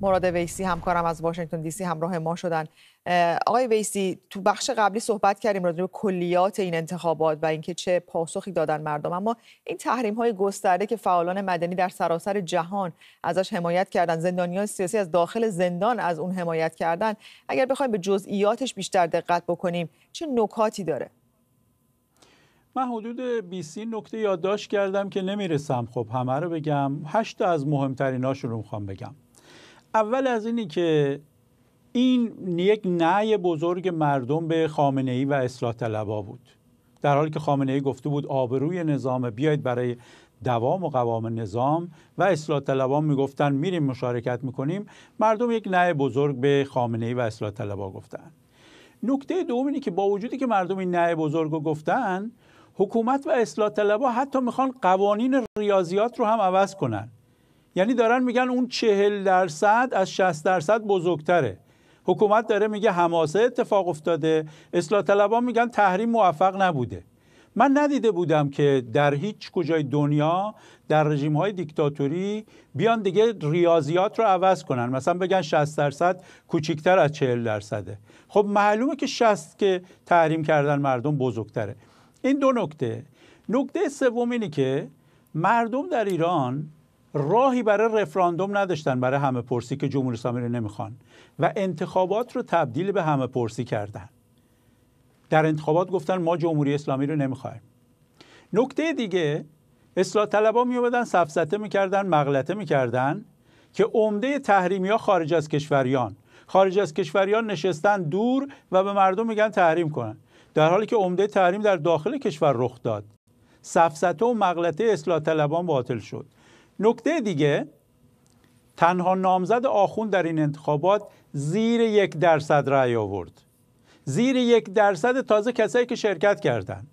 مراد ویسی همکارم از واشنگتن دی سی همراه ما شدن آقای ویسی تو بخش قبلی صحبت کردیم راجع به کلیات این انتخابات و اینکه چه پاسخی دادن مردم اما این تحریم های گسترده که فعالان مدنی در سراسر جهان ازش حمایت کردن زندانیان سیاسی از داخل زندان از اون حمایت کردن اگر بخوایم به جزئیاتش بیشتر دقت بکنیم چه نکاتی داره من حدود 20 نکته یادداشت کردم که نمیرسم خب همه رو بگم 8 از مهمتریناشون رو میخوام بگم اول از اینی که این یک نعی بزرگ مردم به خامنه ای و اصلاح طلبا بود در حالی که خامنه ای گفته بود آبروی نظام بیاید برای دوام و قوام نظام و اصلاح طلبان میگفتن میریم مشارکت میکنیم مردم یک نعی بزرگ به خامنه ای و اصلاح طلبا گفتن نکته دوم اینه که با وجودی که مردم این نعی بزرگ رو گفتن حکومت و اصلاح طلبا حتی میخوان قوانین ریاضیات رو هم عوض کنن یعنی دارن میگن اون چهل درصد از 60 درصد بزرگتره حکومت داره میگه حماسه اتفاق افتاده اصلاح طلبان میگن تحریم موفق نبوده من ندیده بودم که در هیچ کجای دنیا در رژیم های دیکتاتوری بیان دیگه ریاضیات رو عوض کنن مثلا بگن 60 درصد کوچیکتر از 40 درصده خب معلومه که 60 که تحریم کردن مردم بزرگتره این دو نکته نکته سوم اینه که مردم در ایران راهی برای رفراندوم نداشتن برای همه پرسی که جمهوری اسلامی رو نمیخوان و انتخابات رو تبدیل به همه پرسی کردن در انتخابات گفتن ما جمهوری اسلامی رو نمیخوایم نکته دیگه اصلاح طلبا می اومدن سفزته میکردن مغلطه میکردن که عمده تحریمی ها خارج از کشوریان خارج از کشوریان نشستن دور و به مردم میگن تحریم کنن در حالی که عمده تحریم در داخل کشور رخ داد سفسته و مغلطه اصلاح طلبان باطل شد نکته دیگه تنها نامزد آخوند در این انتخابات زیر یک درصد رأی آورد زیر یک درصد تازه کسایی که شرکت کردند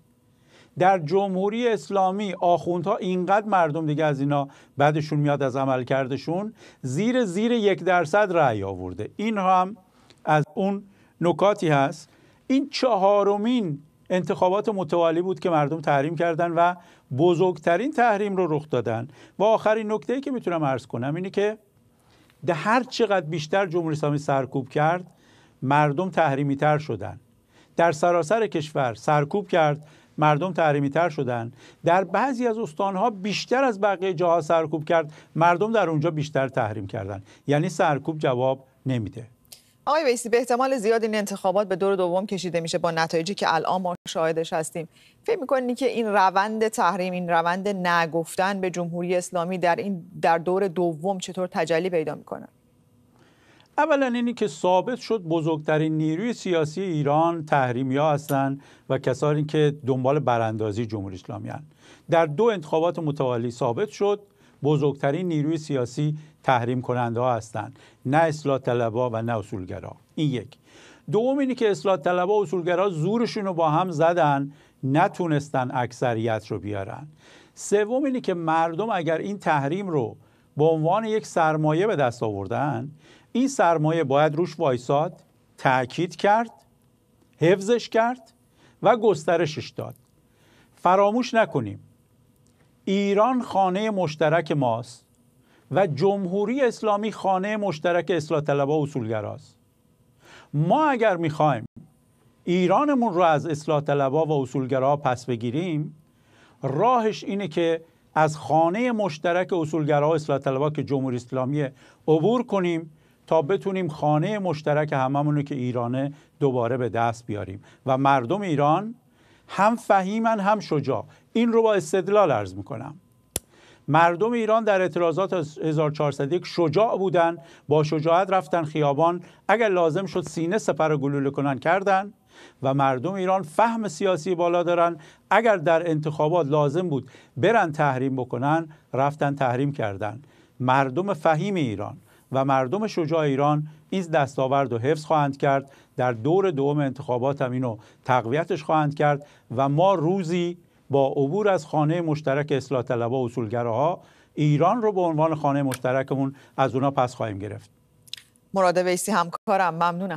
در جمهوری اسلامی آخوندها اینقدر مردم دیگه از اینا بعدشون میاد از عمل کردشون. زیر زیر یک درصد رأی آورده این هم از اون نکاتی هست این چهارمین انتخابات متوالی بود که مردم تحریم کردن و بزرگترین تحریم رو رخ دادن و آخرین نکته ای که میتونم عرض کنم اینه که ده هر چقدر بیشتر جمهوری اسلامی سرکوب کرد مردم تحریمی تر شدن در سراسر کشور سرکوب کرد مردم تحریمی تر شدن در بعضی از استانها بیشتر از بقیه جاها سرکوب کرد مردم در اونجا بیشتر تحریم کردن یعنی سرکوب جواب نمیده آقای ویسی به احتمال زیاد این انتخابات به دور دوم کشیده میشه با نتایجی که الان ما شاهدش هستیم فکر میکنی که این روند تحریم این روند نگفتن به جمهوری اسلامی در این در دور دوم چطور تجلی پیدا میکنه اولا اینی که ثابت شد بزرگترین نیروی سیاسی ایران تحریمی ها هستند و کسانی که دنبال براندازی جمهوری اسلامی هستند در دو انتخابات متوالی ثابت شد بزرگترین نیروی سیاسی تحریم کننده ها هستند نه اصلاح طلبها و نه اصولگرا این یک دوم که اصلاح طلبها و اصولگرا زورشون رو با هم زدن نتونستن اکثریت رو بیارن سوم اینی که مردم اگر این تحریم رو به عنوان یک سرمایه به دست آوردن این سرمایه باید روش وایساد تاکید کرد حفظش کرد و گسترشش داد فراموش نکنیم ایران خانه مشترک ماست و جمهوری اسلامی خانه مشترک اصلاح طلبها و اصولگراست ما اگر میخوایم ایرانمون رو از اصلاح طلبها و اصولگرا پس بگیریم راهش اینه که از خانه مشترک اصولگرا و اصلاح طلبها که جمهوری اسلامی عبور کنیم تا بتونیم خانه مشترک هممون که ایرانه دوباره به دست بیاریم و مردم ایران هم فهیمن هم شجاع این رو با استدلال عرض میکنم مردم ایران در اعتراضات 1401 شجاع بودن با شجاعت رفتن خیابان اگر لازم شد سینه سپر و گلوله کنن کردن و مردم ایران فهم سیاسی بالا دارن اگر در انتخابات لازم بود برن تحریم بکنن رفتن تحریم کردن مردم فهیم ایران و مردم شجاع ایران این دستاورد و حفظ خواهند کرد در دور دوم انتخابات هم اینو تقویتش خواهند کرد و ما روزی با عبور از خانه مشترک اصلاح طلب و اصولگراها ایران رو به عنوان خانه مشترکمون از اونا پس خواهیم گرفت مراد ویسی همکارم ممنونم